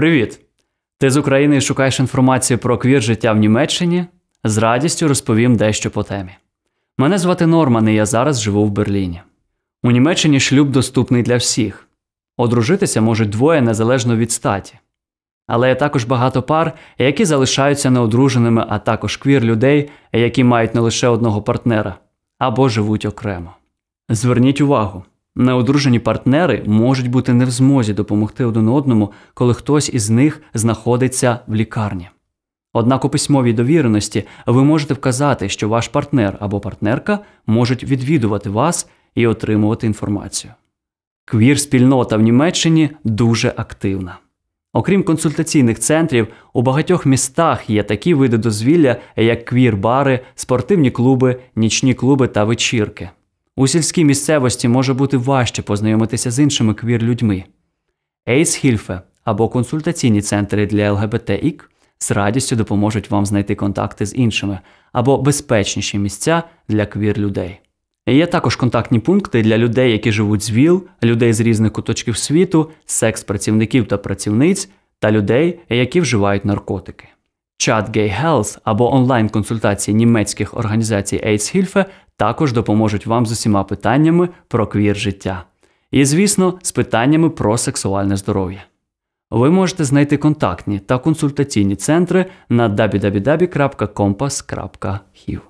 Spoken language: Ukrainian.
Привіт! Ти з України і шукаєш інформацію про квір життя в Німеччині? З радістю розповім дещо по темі. Мене звати Норман, і я зараз живу в Берліні. У Німеччині шлюб доступний для всіх. Одружитися можуть двоє незалежно від статі. Але є також багато пар, які залишаються неодруженими, а також квір людей, які мають не лише одного партнера або живуть окремо. Зверніть увагу, Неодружені партнери можуть бути не в змозі допомогти один одному, коли хтось із них знаходиться в лікарні. Однак у письмовій довіреності ви можете вказати, що ваш партнер або партнерка можуть відвідувати вас і отримувати інформацію. Квір-спільнота в Німеччині дуже активна. Окрім консультаційних центрів, у багатьох містах є такі види дозвілля, як квір-бари, спортивні клуби, нічні клуби та вечірки. У сільській місцевості може бути важче познайомитися з іншими квір-людьми. Ейс або консультаційні центри для ЛГБТІК з радістю допоможуть вам знайти контакти з іншими або безпечніші місця для квір-людей. Є також контактні пункти для людей, які живуть з ВІЛ, людей з різних куточків світу, секс-працівників та працівниць та людей, які вживають наркотики. Чат Gay Health або онлайн-консультації німецьких організацій AIDS Hilfe також допоможуть вам з усіма питаннями про квір життя. І, звісно, з питаннями про сексуальне здоров'я. Ви можете знайти контактні та консультаційні центри на www.compass.hiv.